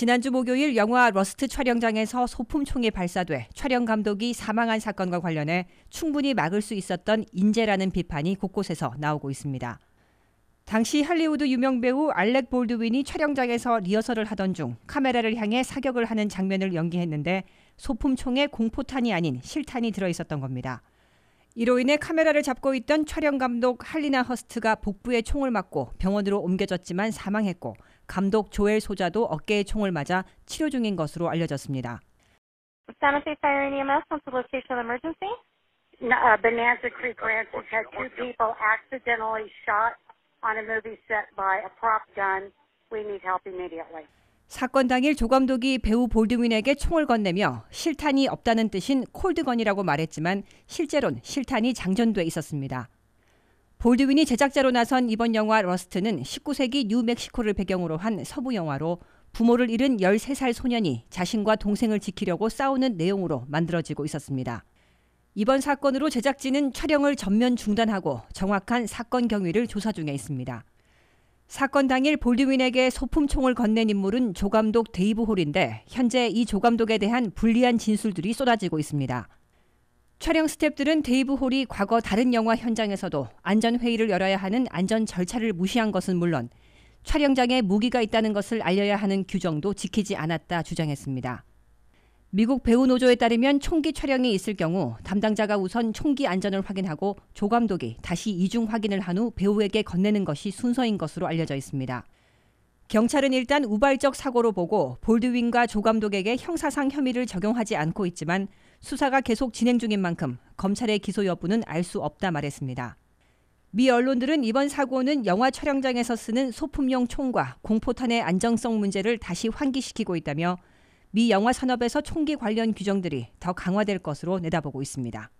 지난주 목요일 영화 러스트 촬영장에서 소품총이 발사돼 촬영 감독이 사망한 사건과 관련해 충분히 막을 수 있었던 인재라는 비판이 곳곳에서 나오고 있습니다. 당시 할리우드 유명 배우 알렉 볼드윈이 촬영장에서 리허설을 하던 중 카메라를 향해 사격을 하는 장면을 연기했는데 소품총에 공포탄이 아닌 실탄이 들어 있었던 겁니다. 이로 인해 카메라를 잡고 있던 촬영 감독 할리나 허스트가 복부에 총을 맞고 병원으로 옮겨졌지만 사망했고 감독 조엘 소자도 어깨에 총을 맞아 치료 중인 것으로 알려졌습니다. Santa Fe Fire and EMS, what's the location of the emergency? Uh, Bonanza Creek Ranch had two people accidentally shot on a movie set by a prop gun. We need help immediately. 사건 당일 조 감독이 배우 볼드윈에게 총을 건네며 실탄이 없다는 뜻인 콜드건이라고 말했지만 실제론 실탄이 장전돼 있었습니다. 볼드윈이 제작자로 나선 이번 영화 러스트는 19세기 뉴멕시코를 배경으로 한 서부 영화로 부모를 잃은 13살 소년이 자신과 동생을 지키려고 싸우는 내용으로 만들어지고 있었습니다. 이번 사건으로 제작진은 촬영을 전면 중단하고 정확한 사건 경위를 조사 중에 있습니다. 사건 당일 볼드윈에게 소품총을 건넨 인물은 조감독 데이브 홀인데 현재 이 조감독에 대한 불리한 진술들이 쏟아지고 있습니다. 촬영 스탭들은 데이브 홀이 과거 다른 영화 현장에서도 안전회의를 열어야 하는 안전 절차를 무시한 것은 물론 촬영장에 무기가 있다는 것을 알려야 하는 규정도 지키지 않았다 주장했습니다. 미국 배우 노조에 따르면 총기 촬영이 있을 경우 담당자가 우선 총기 안전을 확인하고 조 감독이 다시 이중 확인을 한 후 배우에게 건네는 것이 순서인 것으로 알려져 있습니다. 경찰은 일단 우발적 사고로 보고 볼드윈과 조 감독에게 형사상 혐의를 적용하지 않고 있지만 수사가 계속 진행 중인 만큼 검찰의 기소 여부는 알 수 없다 말했습니다. 미 언론들은 이번 사고는 영화 촬영장에서 쓰는 소품용 총과 공포탄의 안정성 문제를 다시 환기시키고 있다며 미 영화 산업에서 총기 관련 규정들이 더 강화될 것으로 내다보고 있습니다.